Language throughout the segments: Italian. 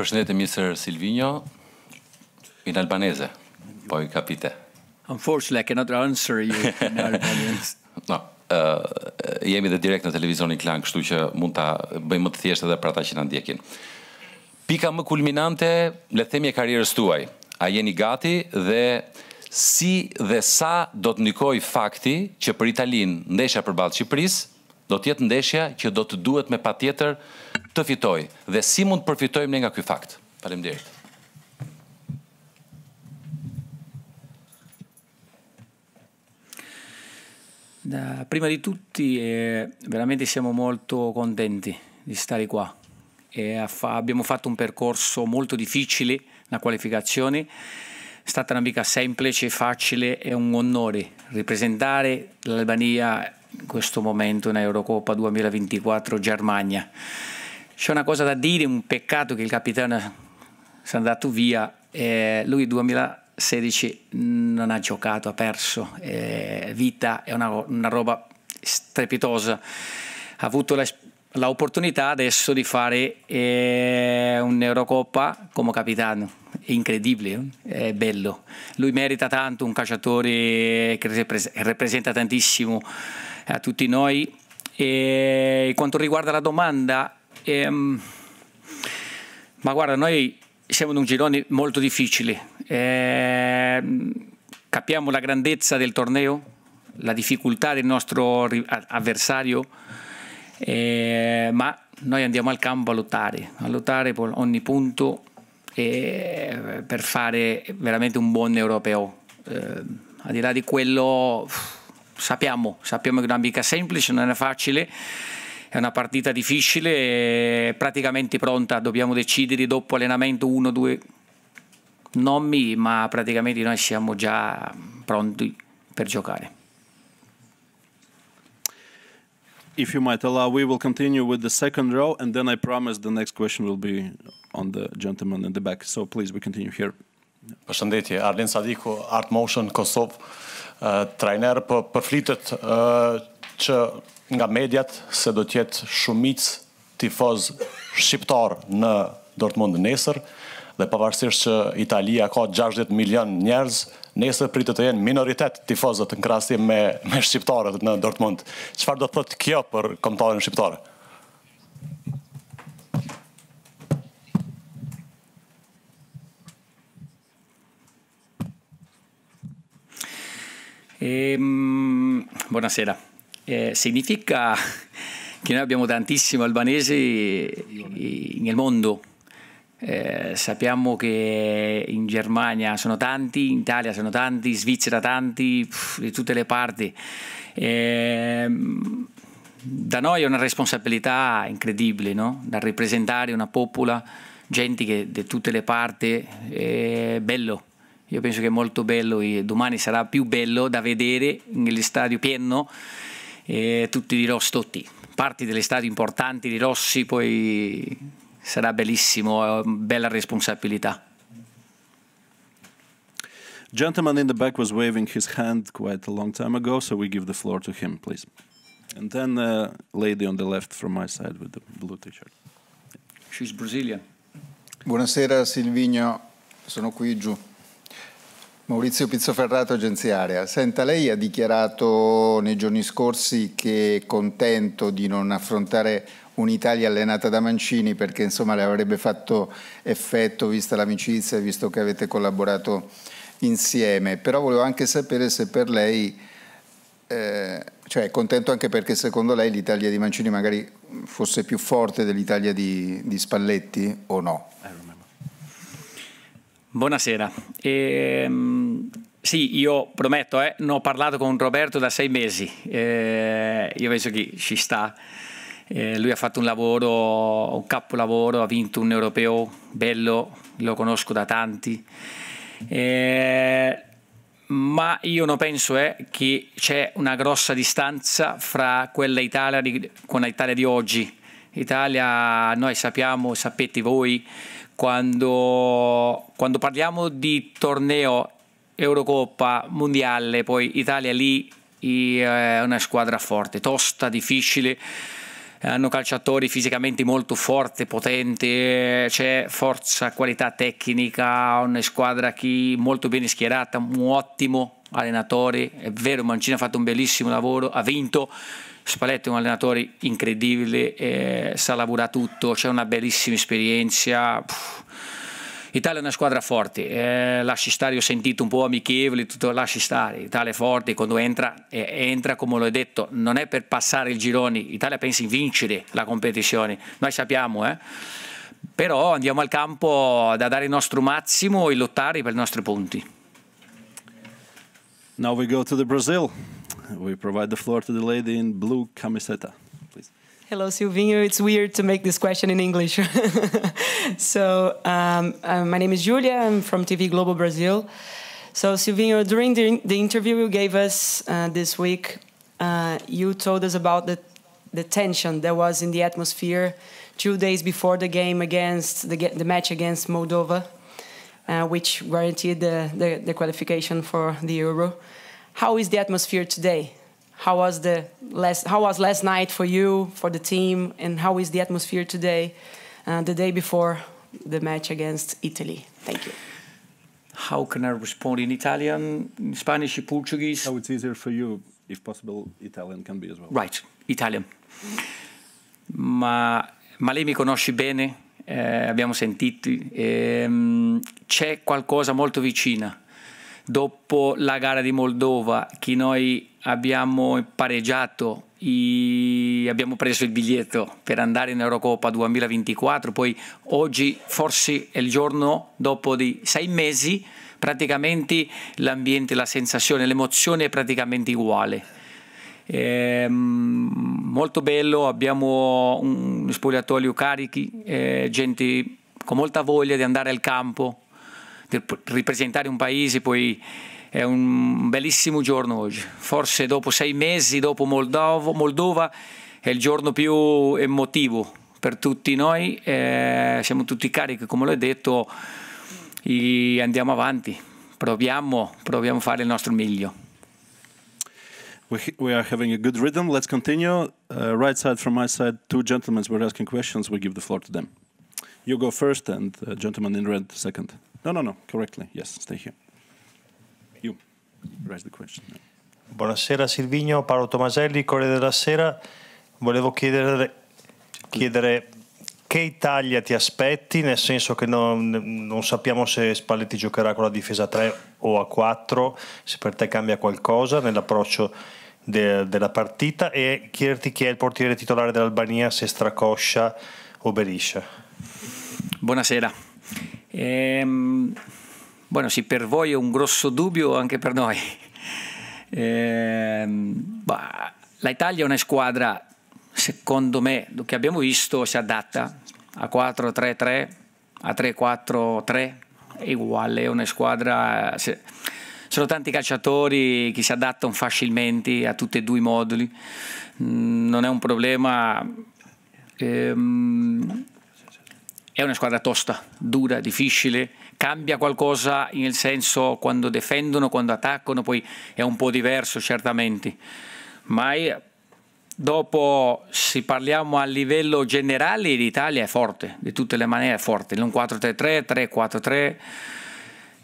Përshëndetje Mr. Silvino in albanese. Po i kapite. Unfortunately I cannot answer you in Albanese. no. Uh, jemi dhe direkt në televizionin Klan, kështu që mund ta bëjmë më të thjeshtë edhe për ata që na ndjekin. Pika më kulminante, le të themi e karrierës tuaj. A jeni gati dhe si dhe sa do të nikoj fakti që për Italinë ndeshja përballë Shqipërisë do të jetë ndeshja që do të duhet me patjetër të fitoj dhe si mund të përfitojmë ne nga ky fakt. Faleminderit. Da, prima di tutti eh, veramente siamo molto contenti di stare qua. Fa abbiamo fatto un percorso molto difficile, la qualificazione è stata una mica semplice, facile, e un onore ripresentare l'Albania in questo momento in Eurocoppa 2024 Germania. C'è una cosa da dire, un peccato che il capitano sia andato via, eh, lui 2016 non ha giocato, ha perso, eh, vita è una, una roba strepitosa, ha avuto l'opportunità adesso di fare eh, un'Eurocoppa come capitano. È incredibile, eh? è bello. Lui merita tanto, un calciatore che rappresenta tantissimo a tutti noi. E quanto riguarda la domanda, ehm, ma guarda, noi siamo in un girone molto difficile. Eh, capiamo la grandezza del torneo, la difficoltà del nostro avversario, eh, ma noi andiamo al campo a lottare, a lottare per ogni punto eh, per fare veramente un buon europeo. Ehm, al di là di quello sappiamo, sappiamo che non è mica semplice, non è facile è una partita difficile, praticamente pronta, dobbiamo decidere dopo allenamento 1 due nomi, ma praticamente noi siamo già pronti per giocare. If you might allow, we will continue with the second row, and then I promise the next question will be on the gentleman in the back. So please, we continue here. Përshëndetje, Arlen Sadiku, Art Motion, Kosovë. trajner, po përflitet që nga mediat se do tjetë shumic tifoz shqiptar në Dortmund nesër, dhe pavarësisht që Italia ka 60 milion njerëz, nesër pritë të jenë minoritet tifozët në krasim me, me shqiptarët në Dortmund. Qëfar do të thotë kjo për komtarën shqiptarët? Ehm, buonasera. Eh, significa che noi abbiamo tantissimi albanesi nel mondo. Eh, sappiamo che in Germania sono tanti, in Italia sono tanti, in Svizzera tanti, di tutte le parti. Eh, da noi è una responsabilità incredibile, no? da rappresentare una popola, gente che di tutte le parti, è bello io penso che è molto bello e domani sarà più bello da vedere nell'estadio Pienno eh, tutti di Rossi, tutti, parti delle stadio importanti di Rossi, poi sarà bellissimo, eh, bella responsabilità. Gentleman in the back was waving his hand quite a long time ago, so we give the floor to him, please. And then uh, lady on the left from my side with the blue t-shirt. She's Brazilian. Buonasera Silvino, sono qui giù. Maurizio Pizzoferrato, Agenzia Area. Senta, lei ha dichiarato nei giorni scorsi che è contento di non affrontare un'Italia allenata da Mancini perché insomma le avrebbe fatto effetto vista l'amicizia e visto che avete collaborato insieme. Però volevo anche sapere se per lei, eh, cioè è contento anche perché secondo lei l'Italia di Mancini magari fosse più forte dell'Italia di, di Spalletti o no? Buonasera. Ehm sì, io prometto, eh, non ho parlato con Roberto da sei mesi, eh, io penso che ci sta. Eh, lui ha fatto un lavoro, un capolavoro, ha vinto un europeo bello, lo conosco da tanti. Eh, ma io non penso eh, che c'è una grossa distanza fra quella Italia di, con l'Italia di oggi. Italia, noi sappiamo, sapete voi, quando, quando parliamo di torneo Eurocoppa, Mondiale, poi Italia lì è eh, una squadra forte, tosta, difficile. Hanno calciatori fisicamente molto forti, potenti, c'è forza, qualità tecnica, una squadra che molto bene schierata, un ottimo allenatore, è vero Mancini ha fatto un bellissimo lavoro, ha vinto, Spalletti è un allenatore incredibile, eh, sa lavorare tutto, c'è una bellissima esperienza. Puh Italia è una squadra forte, eh, lasci stare, ho sentito un po' amichevoli, tutto lasci stare, Italia è forte, quando entra, eh, entra come l'ho detto, non è per passare il girone, Italia pensa in vincere la competizione, noi sappiamo, eh? però andiamo al campo da dare il nostro massimo e lottare per i nostri punti. Now we go to the Brazil. We provide the floor to the lady in blue camiseta. Hello, Silvinho. It's weird to make this question in English. so, um, uh, my name is Julia. I'm from TV Global Brazil. So, Silvinho, during the, the interview you gave us uh, this week, uh, you told us about the, the tension that was in the atmosphere two days before the game against the, the match against Moldova, uh, which guaranteed the, the, the qualification for the Euro. How is the atmosphere today? how was the last how was last night for you for the team and how is the atmosphere today uh, the day before the match against Italy thank you how can I respond in Italian in Spanish or Portuguese how it's easier for you if possible Italian can be as well right Italian ma, ma lei mi conosce bene eh, abbiamo sentito ehm, c'è qualcosa molto vicina dopo la gara di Moldova che noi abbiamo pareggiato, i... abbiamo preso il biglietto per andare in Eurocoppa 2024, poi oggi forse è il giorno dopo di sei mesi, praticamente l'ambiente, la sensazione, l'emozione è praticamente uguale. Eh, molto bello, abbiamo un spogliatoio carichi, eh, gente con molta voglia di andare al campo, di ripresentare un paese, poi è un bellissimo giorno oggi, forse dopo sei mesi, dopo Moldova, Moldova è il giorno più emotivo per tutti noi, eh, siamo tutti carichi, come l'ho detto, e andiamo avanti, proviamo, proviamo a fare il nostro meglio. we, are having a good rhythm. Let's continue. Uh, right side from my side, two gentlemen were asking questions. We give the floor to them. You go first, and uh, gentleman in red second. No, no, no. Correctly. Yes, stay here. Buonasera Silvigno, Paolo Tomaselli, Corriere della Sera. Volevo chiedere, chiedere che Italia ti aspetti, nel senso che non, non, sappiamo se Spalletti giocherà con la difesa a 3 o a 4, se per te cambia qualcosa nell'approccio de, della partita e chiederti chi è il portiere titolare dell'Albania, se Stracoscia o Beriscia. Buonasera. Ehm... Bueno, sì, per voi è un grosso dubbio anche per noi. Eh, bah, la è una squadra, secondo me, che abbiamo visto si adatta a 4-3-3, a 3-4-3, è uguale, è una squadra... Se, sono tanti calciatori che si adattano facilmente a tutti e due i moduli, mm, non è un problema. Ehm, è una squadra tosta, dura, difficile, cambia qualcosa nel senso quando difendono, quando attaccano, poi è un po' diverso certamente, ma dopo se parliamo a livello generale l'Italia è forte, di tutte le maniere è forte, un 4-3-3, 3-4-3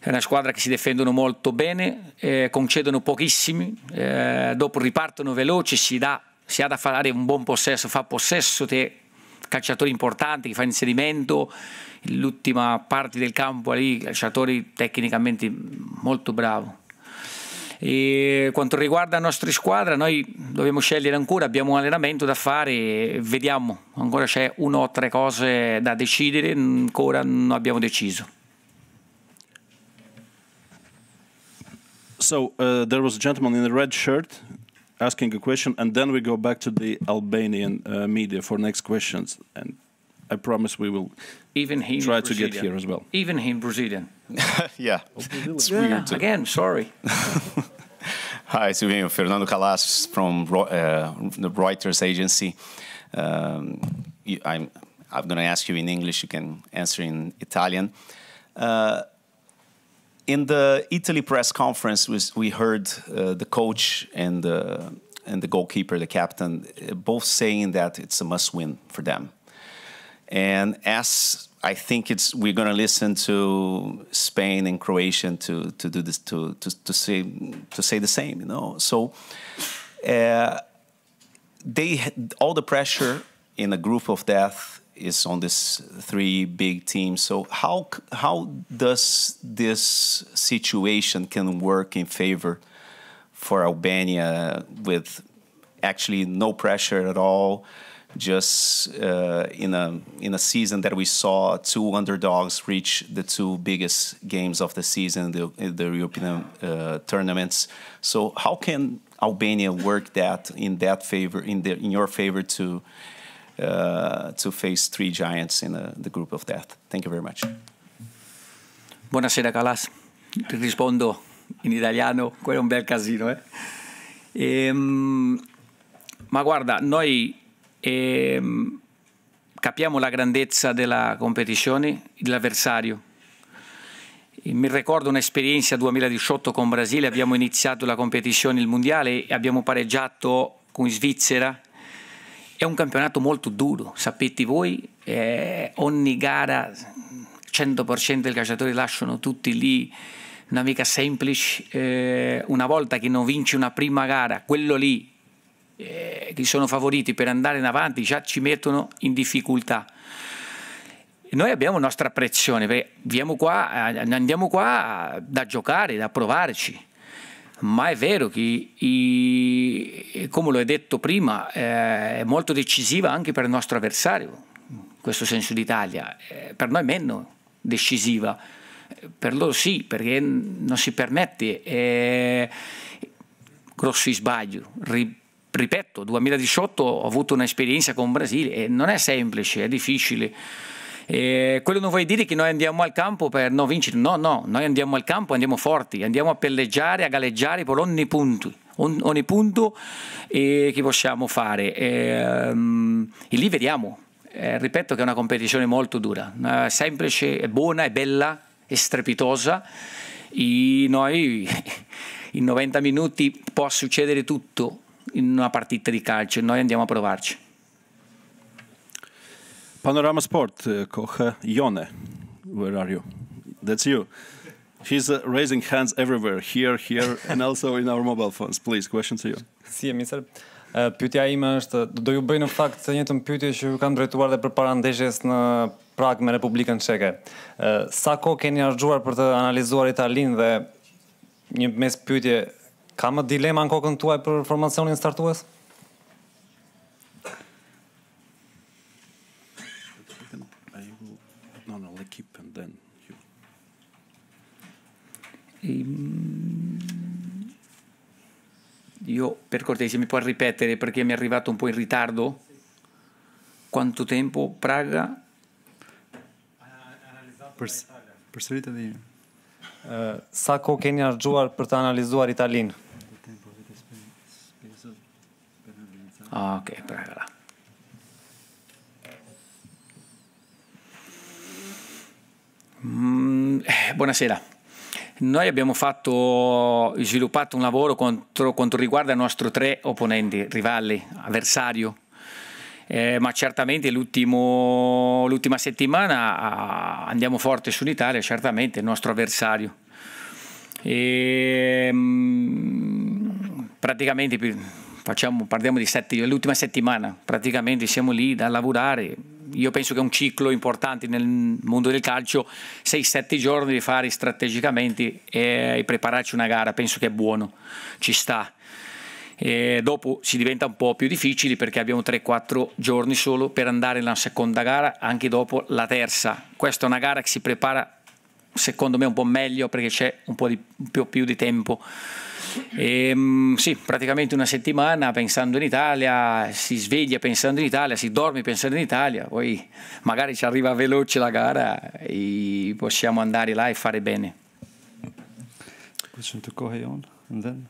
è una squadra che si difendono molto bene, eh, concedono pochissimi, eh, dopo ripartono veloci, si, dà, si ha da fare un buon possesso, fa possesso, te calciatori importanti che fa inserimento, l'ultima parte del campo lì, calciatori tecnicamente molto bravo. E quanto riguarda la nostra squadra, noi dobbiamo scegliere ancora, abbiamo un allenamento da fare, vediamo, ancora c'è una o tre cose da decidere, ancora non abbiamo deciso. So uh, there was a gentleman in a red shirt asking a question, and then we go back to the Albanian uh, media for next questions. And I promise we will even try to get here as well. Even him, Brazilian. yeah, it's yeah. weird. Too. Again, sorry. Hi, Silvio. Fernando Calas from uh, the Reuters agency. Um, I'm, I'm going to ask you in English. You can answer in Italian. Uh, in the Italy press conference, was, we heard uh, the coach and the uh, and the goalkeeper, the captain, uh, both saying that it's a must-win for them. And as I think it's we're going to listen to Spain and Croatia to to do this to to, to say to say the same, you know. So uh, they all the pressure in a group of death is on this three big teams. So how how does this situation can work in favor for Albania with actually no pressure at all? Just uh, in a in a season that we saw two underdogs reach the two biggest games of the season, the, the European uh, tournaments. So how can Albania work that in that favor in the in your favor to Uh, to face three giants in the group of death. Thank you very much. Buonasera Calas, ti rispondo in italiano, quello è un bel casino. Eh? Ehm, ma guarda, noi ehm, capiamo la grandezza della competizione, dell'avversario. Mi ricordo un'esperienza 2018 con Brasile, abbiamo iniziato la competizione, il mondiale, e abbiamo pareggiato con Svizzera è un campionato molto duro, sapete voi, eh, ogni gara 100% dei calciatori lasciano tutti lì, non è mica semplice, eh, una volta che non vinci una prima gara, quello lì eh, che sono favoriti per andare in avanti già ci mettono in difficoltà. Noi abbiamo nostra pressione, perché qua, eh, andiamo qua da giocare, da provarci ma è vero che, i, come l'ho detto prima, eh, è molto decisiva anche per il nostro avversario, in questo senso d'Italia, eh, per noi meno decisiva, per loro sì, perché non si permette eh, grossi sbagli, ripeto ripeto, 2018 ho avuto un'esperienza con Brasile e non è semplice, è difficile. E quello non vuol dire che noi andiamo al campo per non vincere, no, no, noi andiamo al campo, andiamo forti, andiamo a pelleggiare, a galleggiare per ogni punto. Ogni punto eh, che possiamo fare e, um, e lì vediamo eh, ripeto che è una competizione molto dura, eh, semplice, è buona, è bella, è strepitosa. E noi in 90 minuti può succedere tutto in una partita di calcio, noi andiamo a provarci. Panorama Sport, kohë jone. Where are you? That's you. She's uh, raising hands everywhere, here, here, and also in our mobile phones. Please, question to you. Si e misër. Pytja ime është, do ju bëjnë fakt të njëtëm pytje që ju kam drejtuar dhe për parandeshjes në prak me Republikën Qeke. Sa ko keni arëgjuar për të analizuar Italin dhe një mes pytje, ka më dilema në kokën tuaj për formacionin startuas? keep and then you. Ehm, io per cortesia mi puoi ripetere perché mi è arrivato un po' in ritardo? Quanto tempo? Praga? Përs, Përsëritë edhe një. Uh, sa kohë keni harxuar për të analizuar Italinë? Ah, okay, Mm, eh, buonasera. Noi abbiamo fatto, sviluppato un lavoro contro, quanto riguarda il nostro tre opponenti, rivali, avversario, eh, ma certamente l'ultima settimana ah, andiamo forte sull'Italia, certamente il nostro avversario. E, ehm, praticamente facciamo, parliamo di sette, l'ultima settimana, praticamente siamo lì da lavorare, io penso che un ciclo importante nel mondo del calcio, 6-7 giorni di fare strategicamente e, e prepararci una gara, penso che è buono, ci sta. E dopo si diventa un po' più difficili perché abbiamo 3-4 giorni solo per andare nella seconda gara, anche dopo la terza. Questa è una gara che si prepara secondo me un po' meglio perché c'è un po' di, più, più di tempo. E, ehm, sì, praticamente una settimana pensando in Italia, si sveglia pensando in Italia, si dorme pensando in Italia, poi magari ci arriva veloce la gara e possiamo andare là e fare bene. Question to Kohayon and then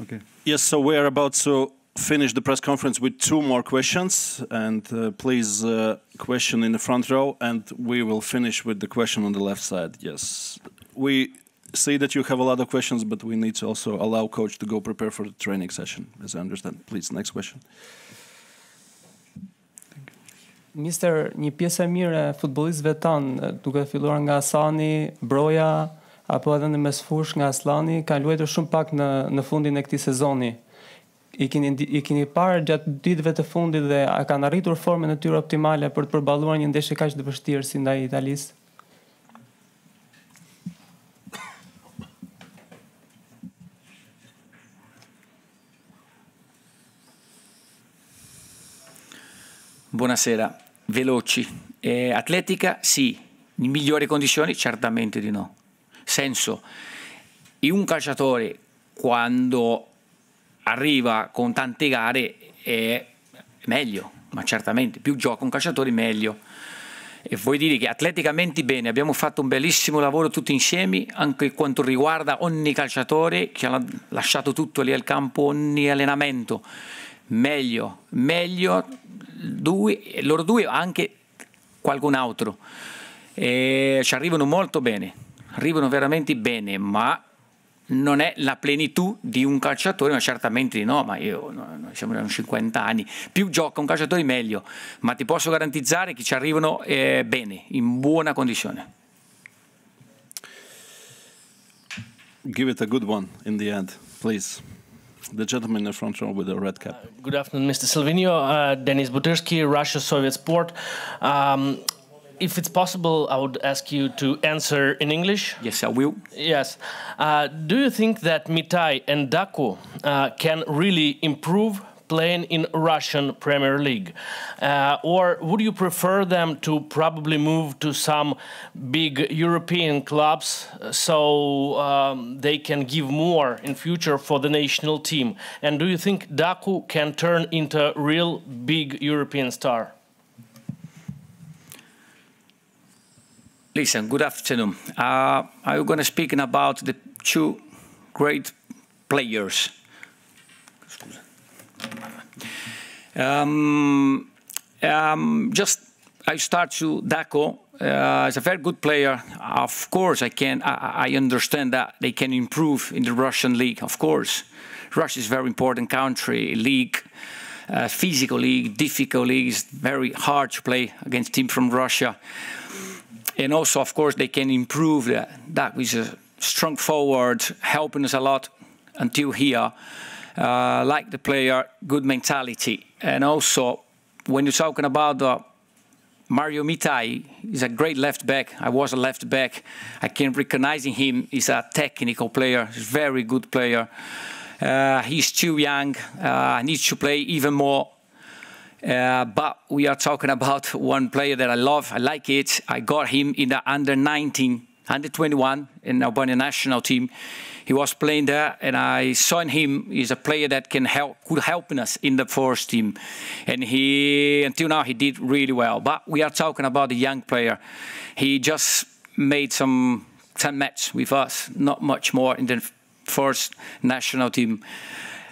okay. Yes, so whereabouts so finish the press conference with two more questions and uh, please uh, question in the front row and we will finish with the question on the left side yes we see that you have a lot of questions but we need to also allow coach to go prepare for the training session as i understand please next question mr një pjesë e mirë e futbollistëve tan duke filluar nga Asani Broja apo edhe në mesfush nga Aslani kanë luajtur shumë pak në në fundin e këtij sezoni i keni i keni parë gjatë ditëve të fundit dhe a kanë arritur formën e tyre optimale për të përballuar një ndeshje kaq të vështirë si ndaj Italisë? Buonasera, veloci. Eh, atletica sì, in migliori condizioni certamente di no. Senso, in un calciatore quando arriva con tante gare è meglio, ma certamente più gioca un calciatore meglio. E vuoi dire che atleticamente bene, abbiamo fatto un bellissimo lavoro tutti insieme, anche quanto riguarda ogni calciatore che ha lasciato tutto lì al campo, ogni allenamento. Meglio, meglio due, loro due anche qualcun altro. E ci arrivano molto bene, arrivano veramente bene, ma non è la plenitudine di un calciatore, ma certamente di no, ma io no, siamo già 50 anni, più gioca un calciatore meglio, ma ti posso garantizzare che ci arrivano eh, bene, in buona condizione. Give it a good one in the end, please. The gentleman in the front row with the red cap. Uh, good afternoon, Mr. Silvino. Uh, Denis Butirski, Russia Soviet Sport. Um, if it's possible, I would ask you to answer in English. Yes, I will. Yes. Uh, do you think that Mitai and Daku uh, can really improve playing in Russian Premier League? Uh, or would you prefer them to probably move to some big European clubs so um, they can give more in future for the national team? And do you think Daku can turn into a real big European star? Listen, good afternoon. Uh, I'm going to speak about the two great players. Um, um, just I start to Daco. Uh, a very good player. Of course, I can. I, I, understand that they can improve in the Russian league. Of course, Russia is very important country league, uh, physical league, difficult league. It's very hard to play against team from Russia. And also, of course, they can improve that with a strong forward, helping us a lot until here. Uh, like the player, good mentality. And also, when you're talking about Mario Mitai, he's a great left back. I was a left back. I can recognize him. He's a technical player, he's a very good player. Uh, he's too young, uh, needs to play even more uh, but we are talking about one player that I love. I like it. I got him in the under 19, under 21 in Albania national team. He was playing there, and I saw in him is a player that can help, could help us in the first team. And he, until now, he did really well. But we are talking about a young player. He just made some 10 matches with us, not much more in the first national team.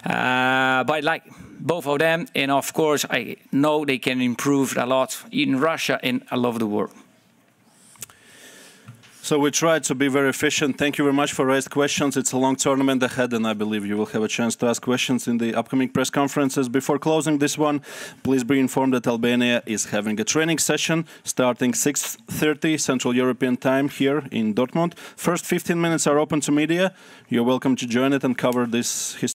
Uh, but like both of them, and of course, I know they can improve a lot in Russia and all over the world. So we tried to be very efficient. Thank you very much for raised questions. It's a long tournament ahead, and I believe you will have a chance to ask questions in the upcoming press conferences. Before closing this one, please be informed that Albania is having a training session starting 6.30 Central European time here in Dortmund. First 15 minutes are open to media. You're welcome to join it and cover this